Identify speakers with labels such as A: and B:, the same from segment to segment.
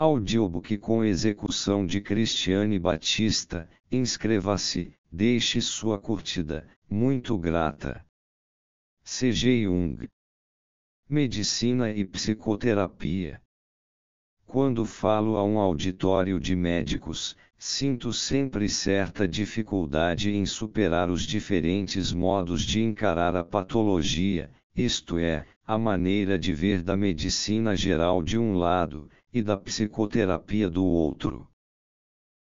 A: Audiobook com execução de Cristiane Batista, inscreva-se, deixe sua curtida, muito grata. C.G. Jung Medicina e Psicoterapia Quando falo a um auditório de médicos, sinto sempre certa dificuldade em superar os diferentes modos de encarar a patologia, isto é, a maneira de ver da medicina geral de um lado, e da psicoterapia do outro.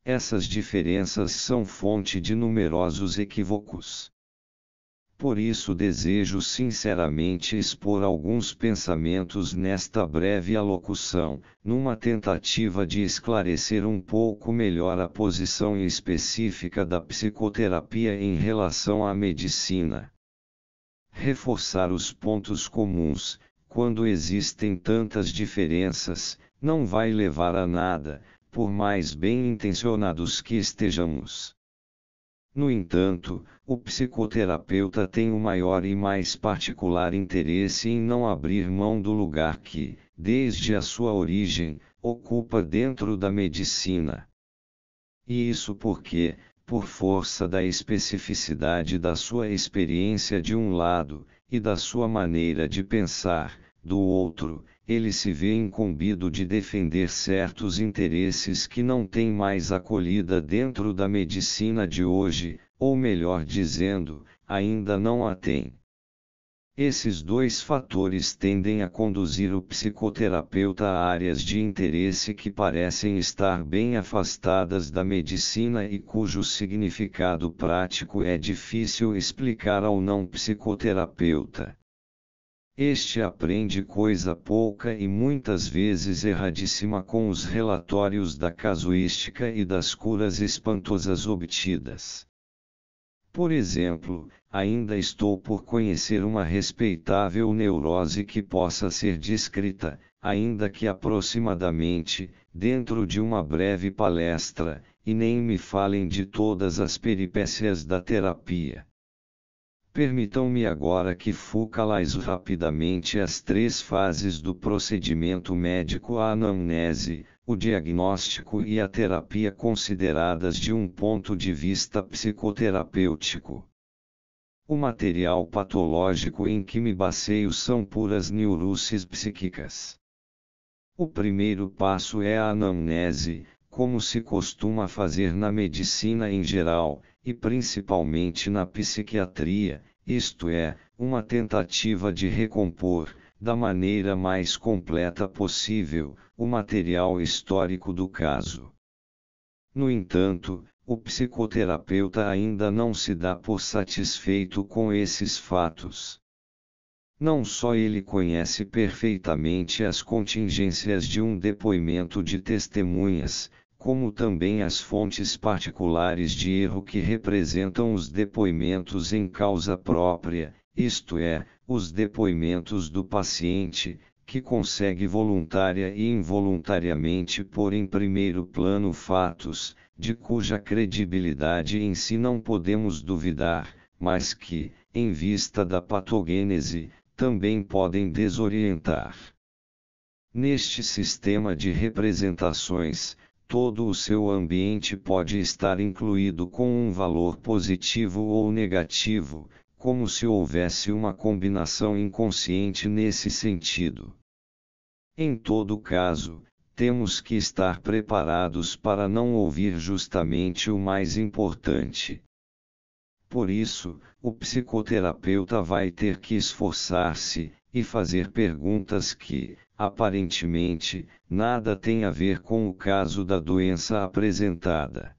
A: Essas diferenças são fonte de numerosos equívocos. Por isso desejo sinceramente expor alguns pensamentos nesta breve alocução, numa tentativa de esclarecer um pouco melhor a posição específica da psicoterapia em relação à medicina. Reforçar os pontos comuns, quando existem tantas diferenças, não vai levar a nada, por mais bem intencionados que estejamos. No entanto, o psicoterapeuta tem o maior e mais particular interesse em não abrir mão do lugar que, desde a sua origem, ocupa dentro da medicina. E isso porque, por força da especificidade da sua experiência de um lado, e da sua maneira de pensar, do outro, ele se vê incumbido de defender certos interesses que não têm mais acolhida dentro da medicina de hoje, ou melhor dizendo, ainda não a tem. Esses dois fatores tendem a conduzir o psicoterapeuta a áreas de interesse que parecem estar bem afastadas da medicina e cujo significado prático é difícil explicar ao não psicoterapeuta. Este aprende coisa pouca e muitas vezes erradíssima com os relatórios da casuística e das curas espantosas obtidas. Por exemplo, ainda estou por conhecer uma respeitável neurose que possa ser descrita, ainda que aproximadamente, dentro de uma breve palestra, e nem me falem de todas as peripécias da terapia. Permitam-me agora que focalize rapidamente as três fases do procedimento médico: a anamnese, o diagnóstico e a terapia, consideradas de um ponto de vista psicoterapêutico. O material patológico em que me baseio são puras neuroses psíquicas. O primeiro passo é a anamnese, como se costuma fazer na medicina em geral, e principalmente na psiquiatria, isto é, uma tentativa de recompor, da maneira mais completa possível, o material histórico do caso. No entanto, o psicoterapeuta ainda não se dá por satisfeito com esses fatos. Não só ele conhece perfeitamente as contingências de um depoimento de testemunhas, como também as fontes particulares de erro que representam os depoimentos em causa própria, isto é, os depoimentos do paciente, que consegue voluntária e involuntariamente pôr em primeiro plano fatos, de cuja credibilidade em si não podemos duvidar, mas que, em vista da patogênese, também podem desorientar. Neste sistema de representações, todo o seu ambiente pode estar incluído com um valor positivo ou negativo, como se houvesse uma combinação inconsciente nesse sentido. Em todo caso, temos que estar preparados para não ouvir justamente o mais importante. Por isso, o psicoterapeuta vai ter que esforçar-se, e fazer perguntas que, aparentemente, nada tem a ver com o caso da doença apresentada.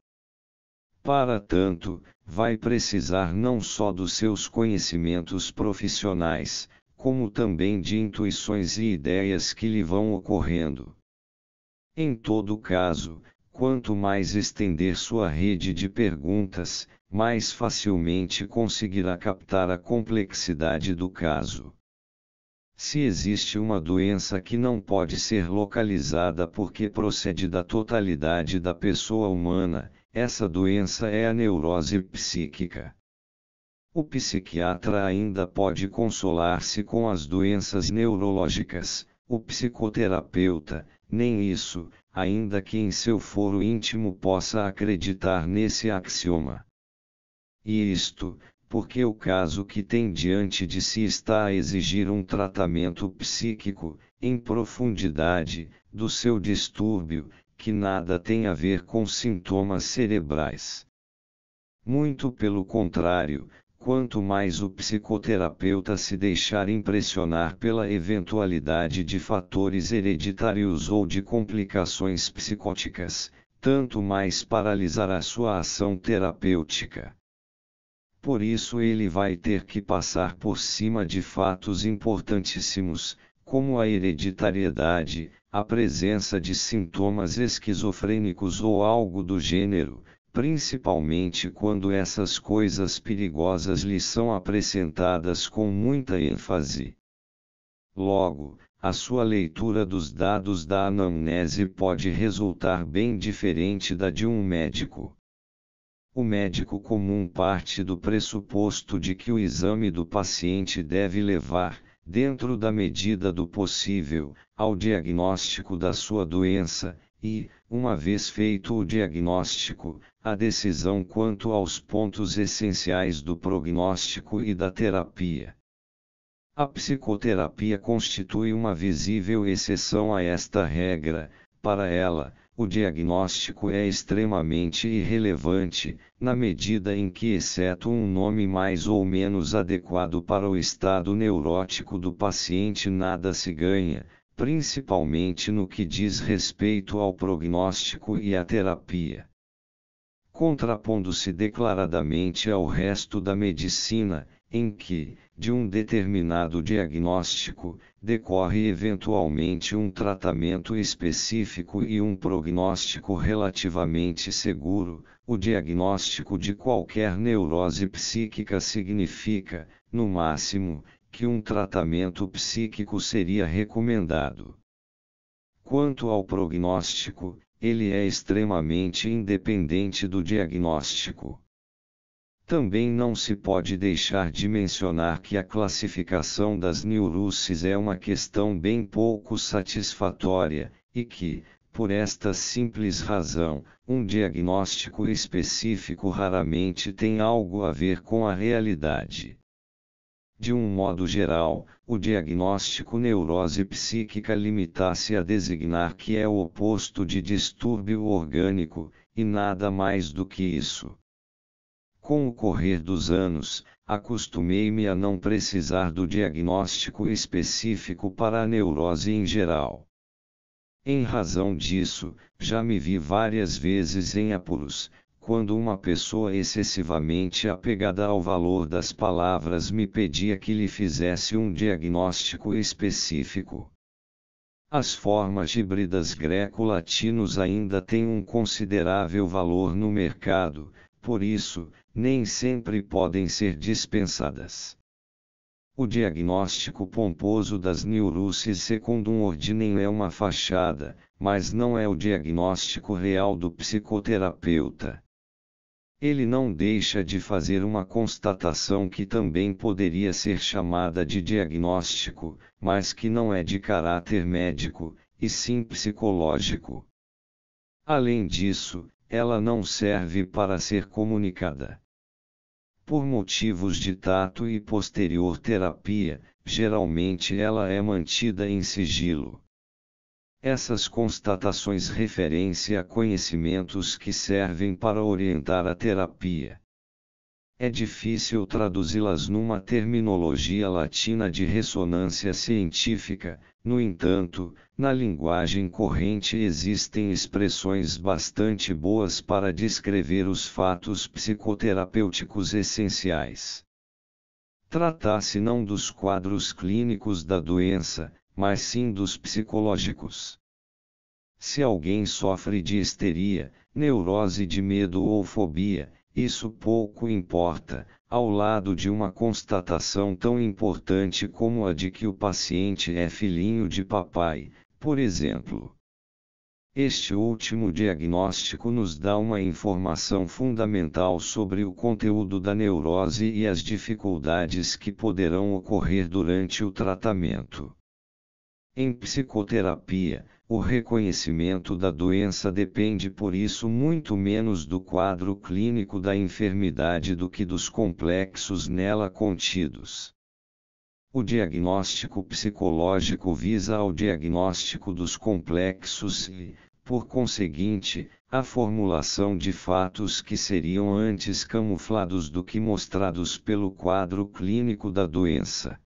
A: Para tanto, vai precisar não só dos seus conhecimentos profissionais, como também de intuições e ideias que lhe vão ocorrendo. Em todo caso, quanto mais estender sua rede de perguntas, mais facilmente conseguirá captar a complexidade do caso. Se existe uma doença que não pode ser localizada porque procede da totalidade da pessoa humana, essa doença é a neurose psíquica. O psiquiatra ainda pode consolar-se com as doenças neurológicas, o psicoterapeuta, nem isso, ainda que em seu foro íntimo possa acreditar nesse axioma. E isto, porque o caso que tem diante de si está a exigir um tratamento psíquico, em profundidade, do seu distúrbio, que nada tem a ver com sintomas cerebrais. Muito pelo contrário, quanto mais o psicoterapeuta se deixar impressionar pela eventualidade de fatores hereditários ou de complicações psicóticas, tanto mais paralisará sua ação terapêutica. Por isso ele vai ter que passar por cima de fatos importantíssimos, como a hereditariedade, a presença de sintomas esquizofrênicos ou algo do gênero, principalmente quando essas coisas perigosas lhe são apresentadas com muita ênfase. Logo, a sua leitura dos dados da anamnese pode resultar bem diferente da de um médico. O médico comum parte do pressuposto de que o exame do paciente deve levar, dentro da medida do possível, ao diagnóstico da sua doença, e, uma vez feito o diagnóstico, a decisão quanto aos pontos essenciais do prognóstico e da terapia. A psicoterapia constitui uma visível exceção a esta regra, para ela, o diagnóstico é extremamente irrelevante, na medida em que, exceto um nome mais ou menos adequado para o estado neurótico do paciente, nada se ganha, principalmente no que diz respeito ao prognóstico e à terapia. Contrapondo-se declaradamente ao resto da medicina, em que, de um determinado diagnóstico, decorre eventualmente um tratamento específico e um prognóstico relativamente seguro. O diagnóstico de qualquer neurose psíquica significa, no máximo, que um tratamento psíquico seria recomendado. Quanto ao prognóstico, ele é extremamente independente do diagnóstico. Também não se pode deixar de mencionar que a classificação das neuroses é uma questão bem pouco satisfatória, e que, por esta simples razão, um diagnóstico específico raramente tem algo a ver com a realidade. De um modo geral, o diagnóstico neurose psíquica limita-se a designar que é o oposto de distúrbio orgânico, e nada mais do que isso. Com o correr dos anos, acostumei-me a não precisar do diagnóstico específico para a neurose em geral. Em razão disso, já me vi várias vezes em apuros, quando uma pessoa excessivamente apegada ao valor das palavras me pedia que lhe fizesse um diagnóstico específico. As formas híbridas greco-latinos ainda têm um considerável valor no mercado, por isso, nem sempre podem ser dispensadas. O diagnóstico pomposo das neuroses um ordinem é uma fachada, mas não é o diagnóstico real do psicoterapeuta. Ele não deixa de fazer uma constatação que também poderia ser chamada de diagnóstico, mas que não é de caráter médico, e sim psicológico. Além disso, ela não serve para ser comunicada. Por motivos de tato e posterior terapia, geralmente ela é mantida em sigilo. Essas constatações referem-se a conhecimentos que servem para orientar a terapia. É difícil traduzi-las numa terminologia latina de ressonância científica, no entanto, na linguagem corrente existem expressões bastante boas para descrever os fatos psicoterapêuticos essenciais. Tratar-se não dos quadros clínicos da doença, mas sim dos psicológicos. Se alguém sofre de histeria, neurose de medo ou fobia, isso pouco importa, ao lado de uma constatação tão importante como a de que o paciente é filhinho de papai, por exemplo. Este último diagnóstico nos dá uma informação fundamental sobre o conteúdo da neurose e as dificuldades que poderão ocorrer durante o tratamento. Em psicoterapia, o reconhecimento da doença depende por isso muito menos do quadro clínico da enfermidade do que dos complexos nela contidos. O diagnóstico psicológico visa ao diagnóstico dos complexos e, por conseguinte, a formulação de fatos que seriam antes camuflados do que mostrados pelo quadro clínico da doença.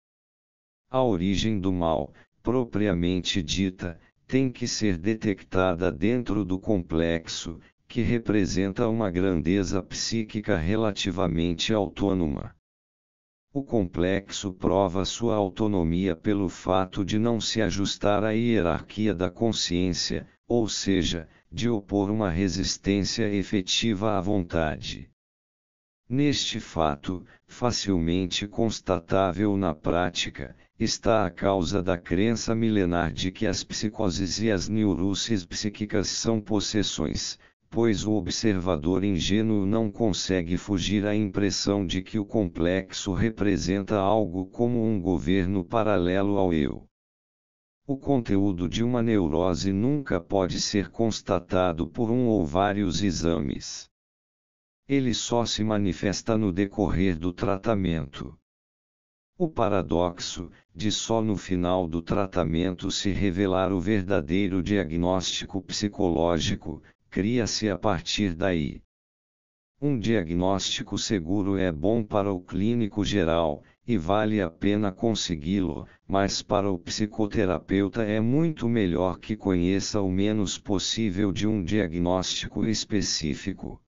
A: A origem do mal, propriamente dita, tem que ser detectada dentro do complexo, que representa uma grandeza psíquica relativamente autônoma. O complexo prova sua autonomia pelo fato de não se ajustar à hierarquia da consciência, ou seja, de opor uma resistência efetiva à vontade. Neste fato, facilmente constatável na prática, está a causa da crença milenar de que as psicoses e as neuroses psíquicas são possessões, pois o observador ingênuo não consegue fugir à impressão de que o complexo representa algo como um governo paralelo ao eu. O conteúdo de uma neurose nunca pode ser constatado por um ou vários exames. Ele só se manifesta no decorrer do tratamento. O paradoxo, de só no final do tratamento se revelar o verdadeiro diagnóstico psicológico, cria-se a partir daí. Um diagnóstico seguro é bom para o clínico geral, e vale a pena consegui-lo, mas para o psicoterapeuta é muito melhor que conheça o menos possível de um diagnóstico específico.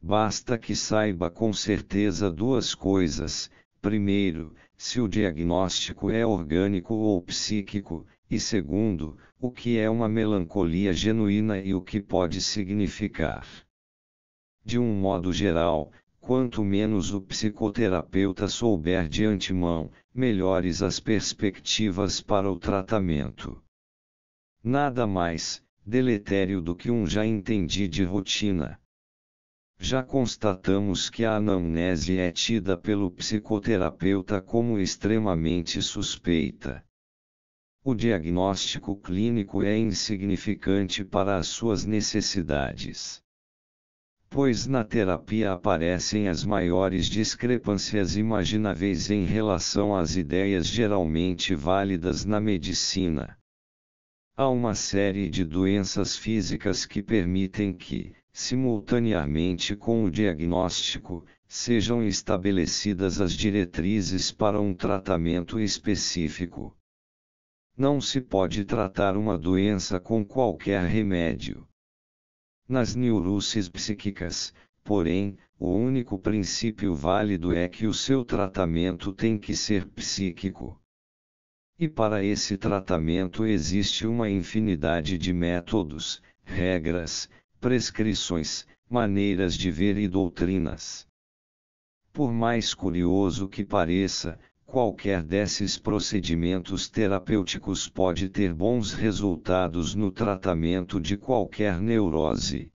A: Basta que saiba com certeza duas coisas: Primeiro, se o diagnóstico é orgânico ou psíquico, e segundo, o que é uma melancolia genuína e o que pode significar. De um modo geral, quanto menos o psicoterapeuta souber de antemão, melhores as perspectivas para o tratamento. Nada mais deletério do que um já entendi de rotina. Já constatamos que a anamnese é tida pelo psicoterapeuta como extremamente suspeita. O diagnóstico clínico é insignificante para as suas necessidades. Pois na terapia aparecem as maiores discrepâncias imagináveis em relação às ideias geralmente válidas na medicina. Há uma série de doenças físicas que permitem que, simultaneamente com o diagnóstico, sejam estabelecidas as diretrizes para um tratamento específico. Não se pode tratar uma doença com qualquer remédio. Nas neuroses psíquicas, porém, o único princípio válido é que o seu tratamento tem que ser psíquico. E para esse tratamento existe uma infinidade de métodos, regras, prescrições, maneiras de ver e doutrinas. Por mais curioso que pareça, qualquer desses procedimentos terapêuticos pode ter bons resultados no tratamento de qualquer neurose.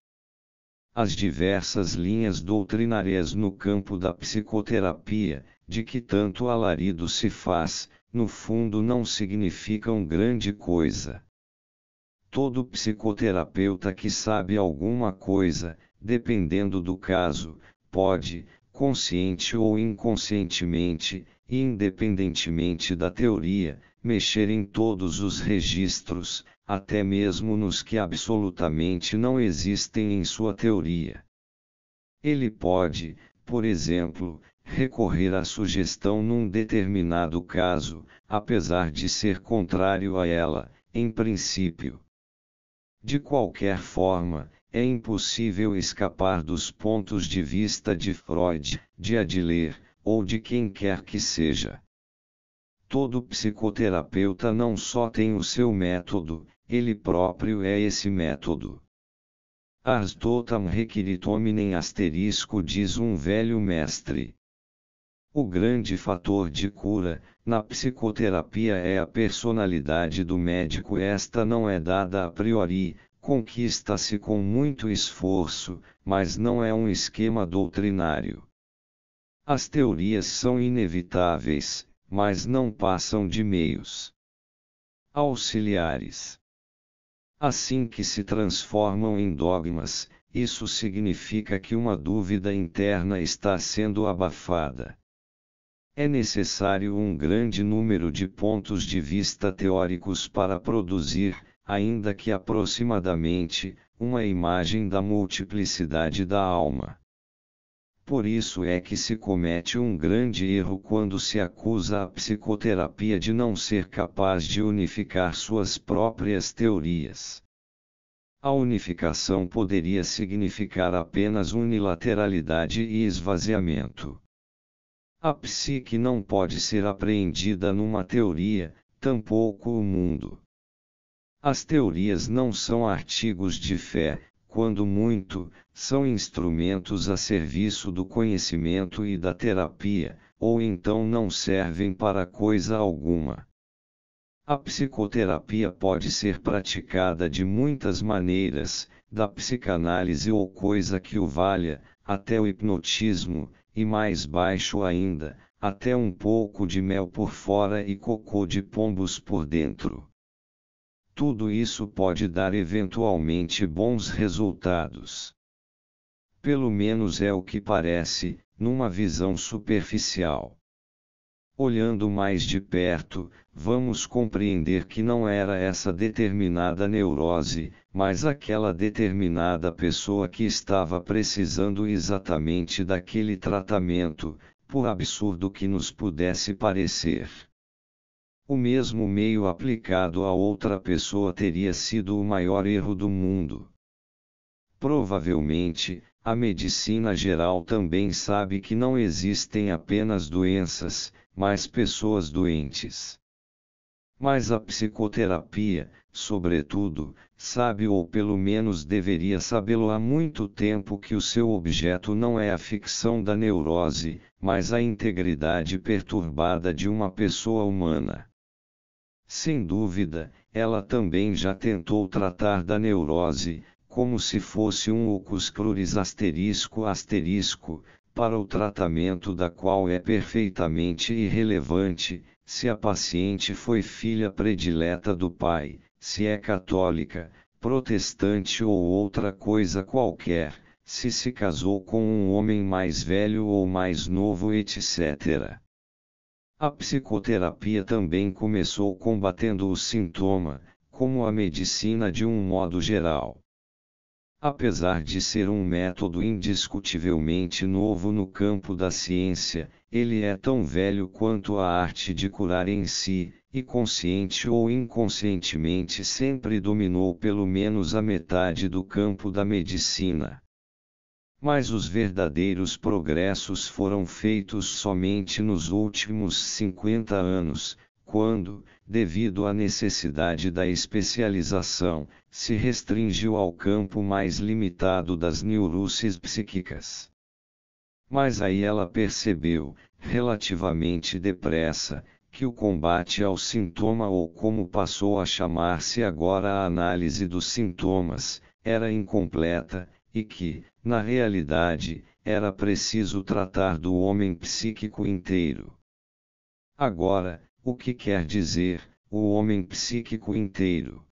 A: As diversas linhas doutrinárias no campo da psicoterapia, de que tanto alarido se faz, no fundo não significam grande coisa. Todo psicoterapeuta que sabe alguma coisa, dependendo do caso, pode, consciente ou inconscientemente, e independentemente da teoria, mexer em todos os registros, até mesmo nos que absolutamente não existem em sua teoria. Ele pode, por exemplo, recorrer à sugestão num determinado caso, apesar de ser contrário a ela, em princípio. De qualquer forma, é impossível escapar dos pontos de vista de Freud, de Adler, ou de quem quer que seja. Todo psicoterapeuta não só tem o seu método, ele próprio é esse método. Ars totam requiritominem asterisco diz um velho mestre. O grande fator de cura, na psicoterapia é a personalidade do médico. Esta não é dada a priori, conquista-se com muito esforço, mas não é um esquema doutrinário. As teorias são inevitáveis, mas não passam de meios auxiliares. Assim que se transformam em dogmas, isso significa que uma dúvida interna está sendo abafada é necessário um grande número de pontos de vista teóricos para produzir, ainda que aproximadamente, uma imagem da multiplicidade da alma. Por isso é que se comete um grande erro quando se acusa a psicoterapia de não ser capaz de unificar suas próprias teorias. A unificação poderia significar apenas unilateralidade e esvaziamento. A psique não pode ser apreendida numa teoria, tampouco o mundo. As teorias não são artigos de fé, quando muito, são instrumentos a serviço do conhecimento e da terapia, ou então não servem para coisa alguma. A psicoterapia pode ser praticada de muitas maneiras, da psicanálise ou coisa que o valha, até o hipnotismo, e mais baixo ainda, até um pouco de mel por fora e cocô de pombos por dentro. Tudo isso pode dar eventualmente bons resultados. Pelo menos é o que parece, numa visão superficial. Olhando mais de perto, vamos compreender que não era essa determinada neurose, mas aquela determinada pessoa que estava precisando exatamente daquele tratamento, por absurdo que nos pudesse parecer. O mesmo meio aplicado a outra pessoa teria sido o maior erro do mundo. Provavelmente, a medicina geral também sabe que não existem apenas doenças, mais pessoas doentes. Mas a psicoterapia, sobretudo, sabe ou pelo menos deveria sabê-lo há muito tempo que o seu objeto não é a ficção da neurose, mas a integridade perturbada de uma pessoa humana. Sem dúvida, ela também já tentou tratar da neurose, como se fosse um ocus cruris asterisco asterisco, para o tratamento da qual é perfeitamente irrelevante se a paciente foi filha predileta do pai, se é católica, protestante ou outra coisa qualquer, se se casou com um homem mais velho ou mais novo, etc. A psicoterapia também começou combatendo o sintoma, como a medicina de um modo geral. Apesar de ser um método indiscutivelmente novo no campo da ciência, ele é tão velho quanto a arte de curar em si, e consciente ou inconscientemente sempre dominou pelo menos a metade do campo da medicina. Mas os verdadeiros progressos foram feitos somente nos últimos 50 anos, quando, devido à necessidade da especialização, se restringiu ao campo mais limitado das neuroses psíquicas. Mas aí ela percebeu, relativamente depressa, que o combate ao sintoma ou como passou a chamar-se agora a análise dos sintomas, era incompleta, e que, na realidade, era preciso tratar do homem psíquico inteiro. Agora, o que quer dizer, o homem psíquico inteiro.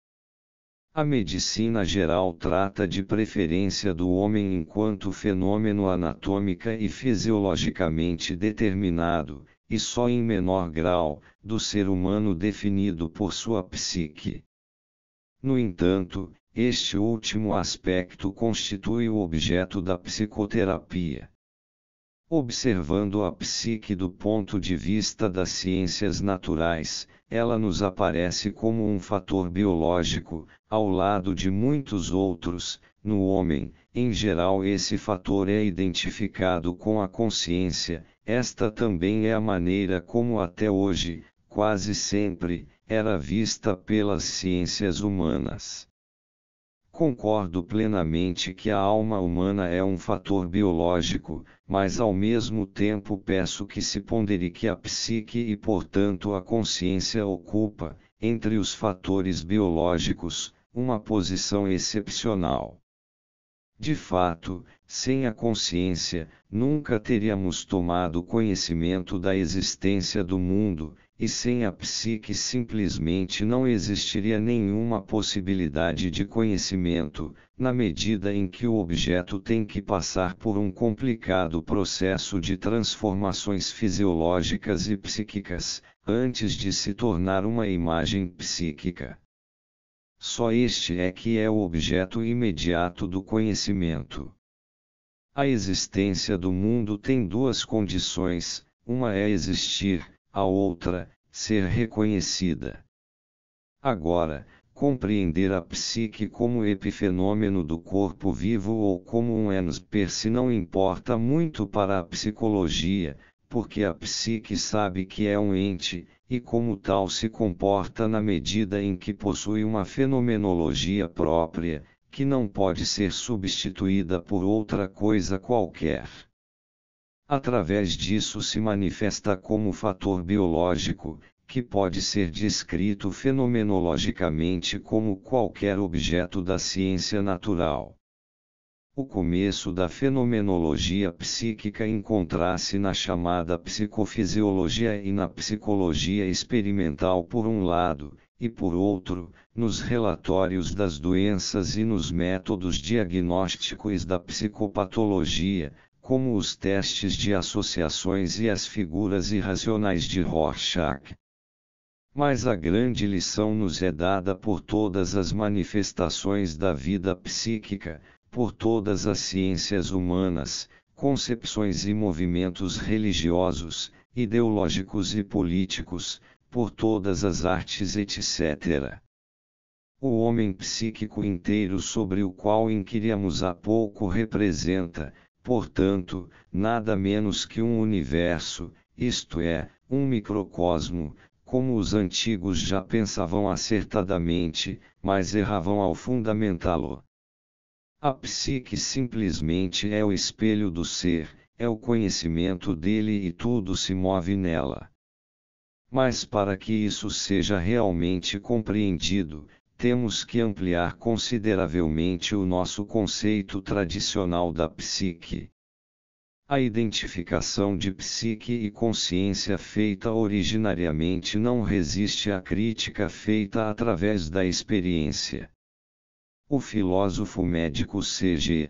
A: A medicina geral trata de preferência do homem enquanto fenômeno anatômica e fisiologicamente determinado, e só em menor grau, do ser humano definido por sua psique. No entanto, este último aspecto constitui o objeto da psicoterapia. Observando a psique do ponto de vista das ciências naturais, ela nos aparece como um fator biológico, ao lado de muitos outros, no homem, em geral esse fator é identificado com a consciência, esta também é a maneira como até hoje, quase sempre, era vista pelas ciências humanas. Concordo plenamente que a alma humana é um fator biológico, mas ao mesmo tempo peço que se pondere que a psique e, portanto, a consciência ocupa, entre os fatores biológicos, uma posição excepcional. De fato, sem a consciência, nunca teríamos tomado conhecimento da existência do mundo, e sem a psique simplesmente não existiria nenhuma possibilidade de conhecimento, na medida em que o objeto tem que passar por um complicado processo de transformações fisiológicas e psíquicas, antes de se tornar uma imagem psíquica. Só este é que é o objeto imediato do conhecimento. A existência do mundo tem duas condições: uma é existir, a outra, ser reconhecida. Agora, compreender a psique como epifenômeno do corpo vivo ou como um ens per se não importa muito para a psicologia, porque a psique sabe que é um ente, e como tal se comporta na medida em que possui uma fenomenologia própria, que não pode ser substituída por outra coisa qualquer. Através disso se manifesta como fator biológico, que pode ser descrito fenomenologicamente como qualquer objeto da ciência natural. O começo da fenomenologia psíquica encontra-se na chamada psicofisiologia e na psicologia experimental, por um lado, e por outro, nos relatórios das doenças e nos métodos diagnósticos da psicopatologia, como os testes de associações e as figuras irracionais de Rorschach. Mas a grande lição nos é dada por todas as manifestações da vida psíquica, por todas as ciências humanas, concepções e movimentos religiosos, ideológicos e políticos, por todas as artes, etc. O homem psíquico inteiro sobre o qual inquiríamos há pouco representa, portanto, nada menos que um universo, isto é, um microcosmo, como os antigos já pensavam acertadamente, mas erravam ao fundamentá-lo. A psique simplesmente é o espelho do ser, é o conhecimento dele e tudo se move nela. Mas para que isso seja realmente compreendido, temos que ampliar consideravelmente o nosso conceito tradicional da psique. A identificação de psique e consciência feita originariamente não resiste à crítica feita através da experiência. O filósofo médico C.G.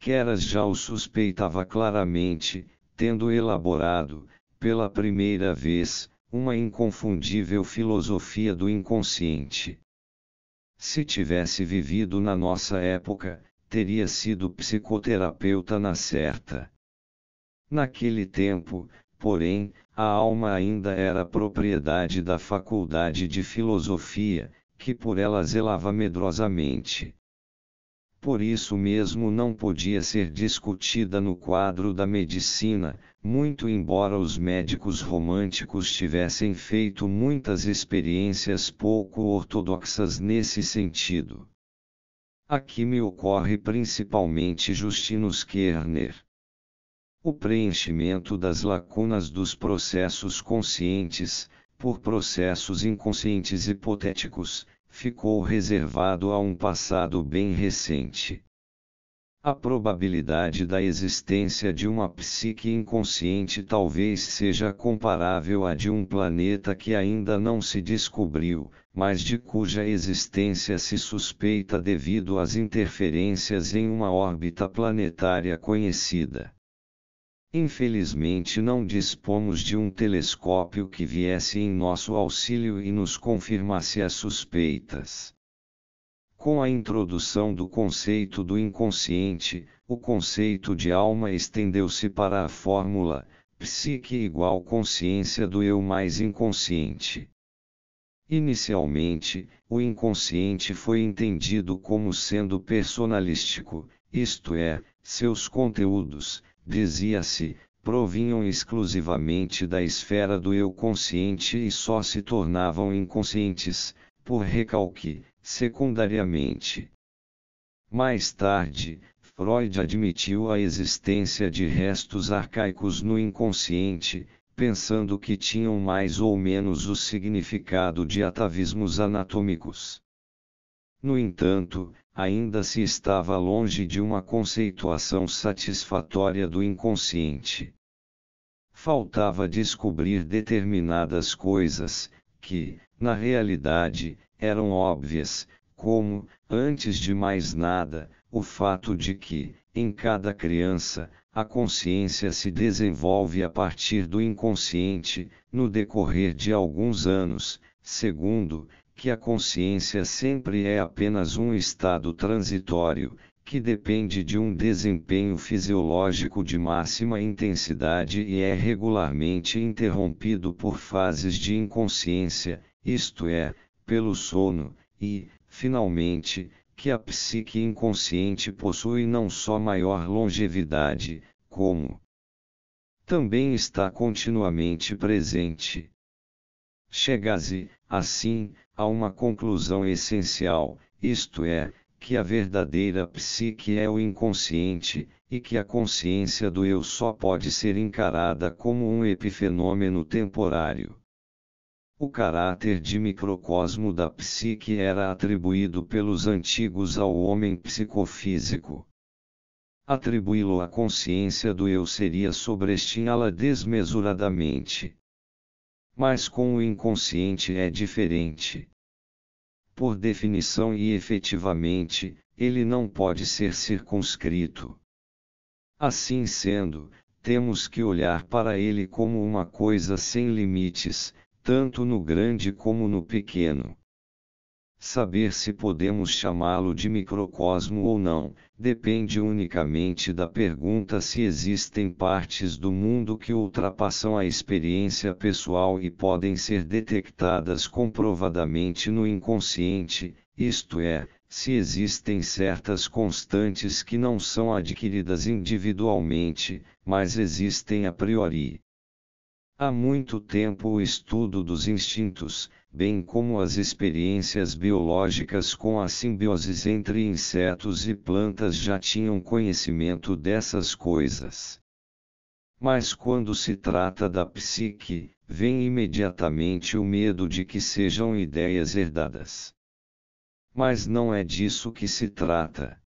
A: Keras já o suspeitava claramente, tendo elaborado, pela primeira vez, uma inconfundível filosofia do inconsciente. Se tivesse vivido na nossa época, teria sido psicoterapeuta na certa. Naquele tempo, porém, a alma ainda era propriedade da faculdade de filosofia, que por ela zelava medrosamente. Por isso mesmo não podia ser discutida no quadro da medicina, muito embora os médicos românticos tivessem feito muitas experiências pouco ortodoxas nesse sentido. Aqui me ocorre principalmente Justinus Kerner. O preenchimento das lacunas dos processos conscientes, por processos inconscientes hipotéticos, ficou reservado a um passado bem recente. A probabilidade da existência de uma psique inconsciente talvez seja comparável à de um planeta que ainda não se descobriu, mas de cuja existência se suspeita devido às interferências em uma órbita planetária conhecida. Infelizmente não dispomos de um telescópio que viesse em nosso auxílio e nos confirmasse as suspeitas. Com a introdução do conceito do inconsciente, o conceito de alma estendeu-se para a fórmula psique igual consciência do eu mais inconsciente. Inicialmente, o inconsciente foi entendido como sendo personalístico, isto é, seus conteúdos, dizia-se, provinham exclusivamente da esfera do eu consciente e só se tornavam inconscientes, por recalque, secundariamente. Mais tarde, Freud admitiu a existência de restos arcaicos no inconsciente, pensando que tinham mais ou menos o significado de atavismos anatômicos. No entanto, ainda se estava longe de uma conceituação satisfatória do inconsciente. Faltava descobrir determinadas coisas, que, na realidade, eram óbvias, como, antes de mais nada, o fato de que, em cada criança, a consciência se desenvolve a partir do inconsciente, no decorrer de alguns anos, segundo, que a consciência sempre é apenas um estado transitório, que depende de um desempenho fisiológico de máxima intensidade e é regularmente interrompido por fases de inconsciência, isto é, pelo sono, e, finalmente, que a psique inconsciente possui não só maior longevidade, como também está continuamente presente. Chega-se, assim, a uma conclusão essencial, isto é, que a verdadeira psique é o inconsciente, e que a consciência do eu só pode ser encarada como um epifenômeno temporário. O caráter de microcosmo da psique era atribuído pelos antigos ao homem psicofísico. Atribuí-lo à consciência do eu seria sobreestimá-la desmesuradamente. Mas com o inconsciente é diferente. Por definição e efetivamente, ele não pode ser circunscrito. Assim sendo, temos que olhar para ele como uma coisa sem limites, tanto no grande como no pequeno. Saber se podemos chamá-lo de microcosmo ou não, depende unicamente da pergunta se existem partes do mundo que ultrapassam a experiência pessoal e podem ser detectadas comprovadamente no inconsciente, isto é, se existem certas constantes que não são adquiridas individualmente, mas existem a priori. Há muito tempo o estudo dos instintos, bem como as experiências biológicas com as simbioses entre insetos e plantas já tinham conhecimento dessas coisas. Mas quando se trata da psique, vem imediatamente o medo de que sejam ideias herdadas. Mas não é disso que se trata.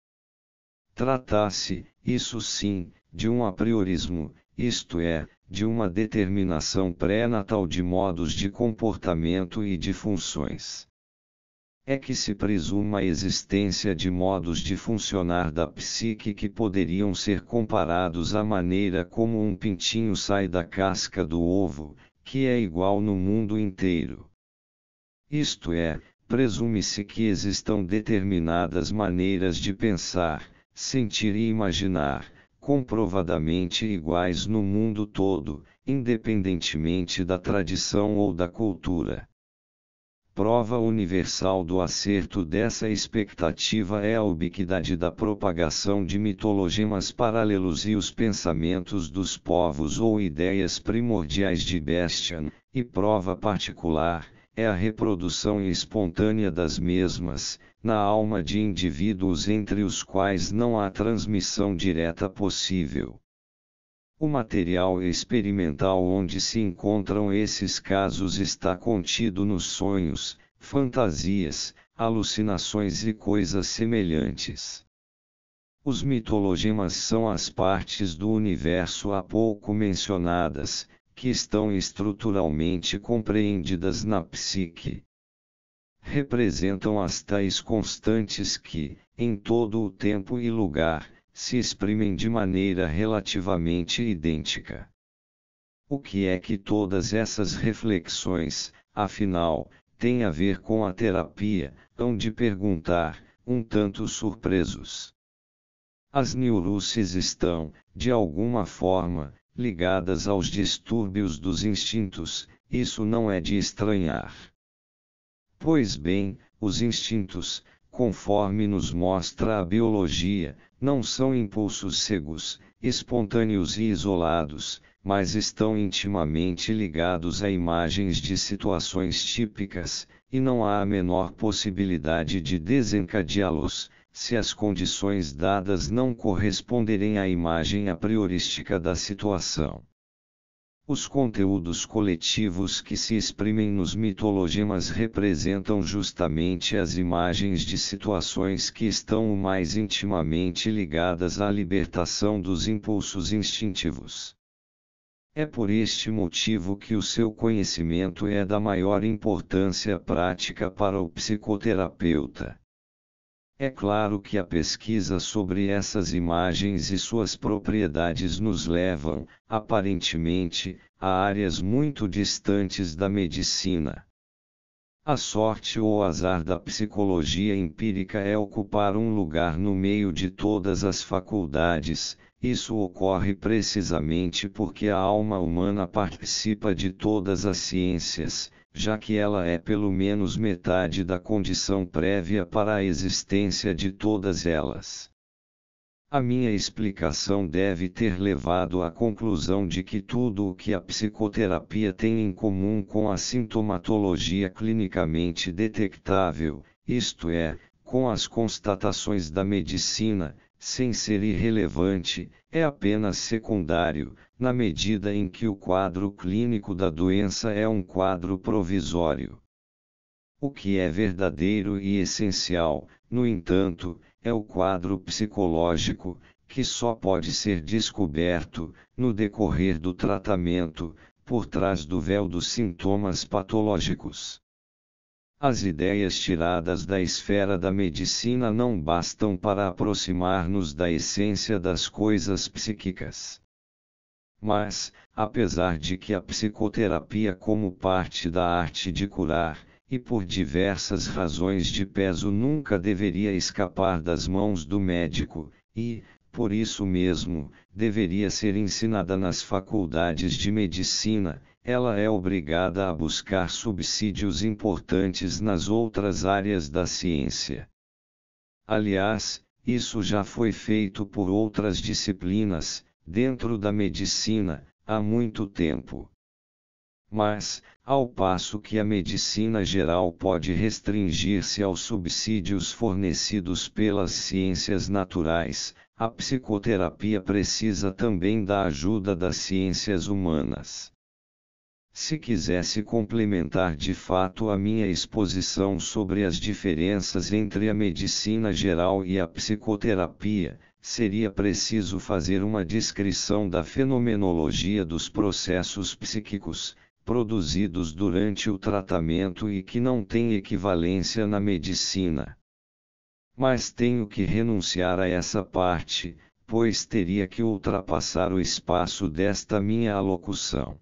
A: Tratasse, isso sim, de um apriorismo, isto é, de uma determinação pré-natal de modos de comportamento e de funções. É que se presuma a existência de modos de funcionar da psique que poderiam ser comparados à maneira como um pintinho sai da casca do ovo, que é igual no mundo inteiro. Isto é, presume-se que existam determinadas maneiras de pensar, sentir e imaginar, comprovadamente iguais no mundo todo, independentemente da tradição ou da cultura. Prova universal do acerto dessa expectativa é a ubiquidade da propagação de mitologemas paralelos e os pensamentos dos povos ou ideias primordiais de Bastian, e prova particular, é a reprodução espontânea das mesmas, na alma de indivíduos entre os quais não há transmissão direta possível. O material experimental onde se encontram esses casos está contido nos sonhos, fantasias, alucinações e coisas semelhantes. Os mitologemas são as partes do universo há pouco mencionadas, que estão estruturalmente compreendidas na psique. Representam as tais constantes que, em todo o tempo e lugar, se exprimem de maneira relativamente idêntica. O que é que todas essas reflexões, afinal, têm a ver com a terapia, hão de perguntar, um tanto surpresos. As neuroses estão, de alguma forma, ligadas aos distúrbios dos instintos, isso não é de estranhar. Pois bem, os instintos, conforme nos mostra a biologia, não são impulsos cegos, espontâneos e isolados, mas estão intimamente ligados a imagens de situações típicas, e não há a menor possibilidade de desencadeá-los, se as condições dadas não corresponderem à imagem apriorística da situação. Os conteúdos coletivos que se exprimem nos mitologemas representam justamente as imagens de situações que estão o mais intimamente ligadas à libertação dos impulsos instintivos. É por este motivo que o seu conhecimento é da maior importância prática para o psicoterapeuta. É claro que a pesquisa sobre essas imagens e suas propriedades nos levam, aparentemente, a áreas muito distantes da medicina. A sorte ou azar da psicologia empírica é ocupar um lugar no meio de todas as faculdades, isso ocorre precisamente porque a alma humana participa de todas as ciências, já que ela é pelo menos metade da condição prévia para a existência de todas elas. A minha explicação deve ter levado à conclusão de que tudo o que a psicoterapia tem em comum com a sintomatologia clinicamente detectável, isto é, com as constatações da medicina, sem ser irrelevante, é apenas secundário, na medida em que o quadro clínico da doença é um quadro provisório. O que é verdadeiro e essencial, no entanto, é o quadro psicológico, que só pode ser descoberto, no decorrer do tratamento, por trás do véu dos sintomas patológicos. As ideias tiradas da esfera da medicina não bastam para aproximar-nos da essência das coisas psíquicas. Mas, apesar de que a psicoterapia, como parte da arte de curar, e por diversas razões de peso nunca deveria escapar das mãos do médico, e, por isso mesmo, deveria ser ensinada nas faculdades de medicina, ela é obrigada a buscar subsídios importantes nas outras áreas da ciência. Aliás, isso já foi feito por outras disciplinas, dentro da medicina, há muito tempo. Mas, ao passo que a medicina geral pode restringir-se aos subsídios fornecidos pelas ciências naturais, a psicoterapia precisa também da ajuda das ciências humanas. Se quisesse complementar de fato a minha exposição sobre as diferenças entre a medicina geral e a psicoterapia, seria preciso fazer uma descrição da fenomenologia dos processos psíquicos, produzidos durante o tratamento e que não tem equivalência na medicina. Mas tenho que renunciar a essa parte, pois teria que ultrapassar o espaço desta minha alocução.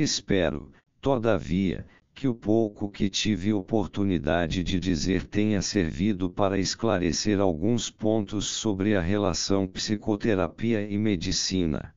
A: Espero, todavia, que o pouco que tive oportunidade de dizer tenha servido para esclarecer alguns pontos sobre a relação psicoterapia e medicina.